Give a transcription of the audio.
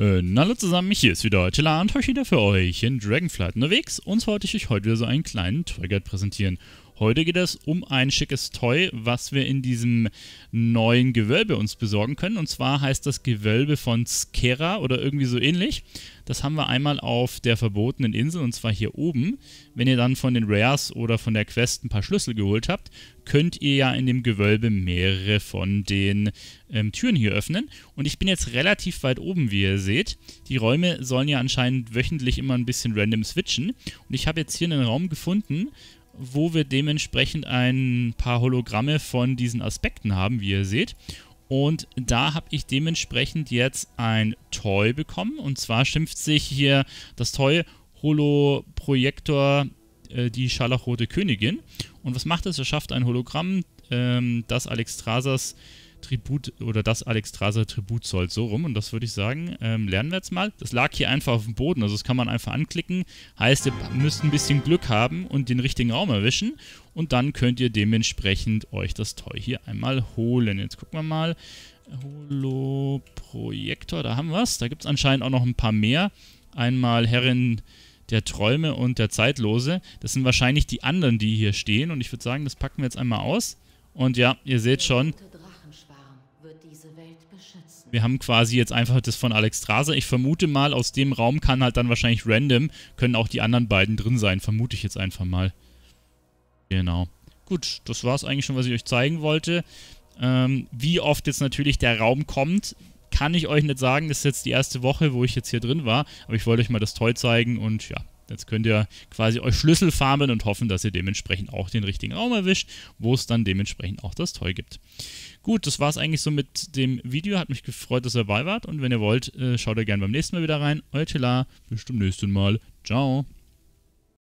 Äh, hallo zusammen, hier ist wieder Tilla und heute wieder für euch in Dragonflight unterwegs und zwar wollte ich euch heute wieder so einen kleinen Toyguide präsentieren. Heute geht es um ein schickes Toy, was wir in diesem neuen Gewölbe uns besorgen können. Und zwar heißt das Gewölbe von Skera oder irgendwie so ähnlich. Das haben wir einmal auf der verbotenen Insel und zwar hier oben. Wenn ihr dann von den Rares oder von der Quest ein paar Schlüssel geholt habt, könnt ihr ja in dem Gewölbe mehrere von den ähm, Türen hier öffnen. Und ich bin jetzt relativ weit oben, wie ihr seht. Die Räume sollen ja anscheinend wöchentlich immer ein bisschen random switchen. Und ich habe jetzt hier einen Raum gefunden, wo wir dementsprechend ein paar Hologramme von diesen Aspekten haben, wie ihr seht. Und da habe ich dementsprechend jetzt ein Toy bekommen. Und zwar schimpft sich hier das Toy Holoprojektor äh, die Scharlachrote Königin. Und was macht es? Er schafft ein Hologramm, ähm, das Alex Trasers Tribut oder das Alex Traser Tribut zollt. So rum und das würde ich sagen, ähm, lernen wir jetzt mal. Das lag hier einfach auf dem Boden, also das kann man einfach anklicken. Heißt, ihr müsst ein bisschen Glück haben und den richtigen Raum erwischen und dann könnt ihr dementsprechend euch das Toy hier einmal holen. Jetzt gucken wir mal. Holoprojektor, da haben wir es. Da gibt es anscheinend auch noch ein paar mehr. Einmal Herrin der Träume und der Zeitlose. Das sind wahrscheinlich die anderen, die hier stehen. Und ich würde sagen, das packen wir jetzt einmal aus. Und ja, ihr seht schon, wir haben quasi jetzt einfach das von Alex Straser. Ich vermute mal, aus dem Raum kann halt dann wahrscheinlich random, können auch die anderen beiden drin sein. Vermute ich jetzt einfach mal. Genau. Gut, das war es eigentlich schon, was ich euch zeigen wollte. Ähm, wie oft jetzt natürlich der Raum kommt, kann ich euch nicht sagen. Das ist jetzt die erste Woche, wo ich jetzt hier drin war. Aber ich wollte euch mal das Toy zeigen und ja, Jetzt könnt ihr quasi euch Schlüssel farmen und hoffen, dass ihr dementsprechend auch den richtigen Raum erwischt, wo es dann dementsprechend auch das Toy gibt. Gut, das war es eigentlich so mit dem Video. Hat mich gefreut, dass ihr dabei wart. Und wenn ihr wollt, äh, schaut ihr gerne beim nächsten Mal wieder rein. Euer Tela. Bis zum nächsten Mal. Ciao.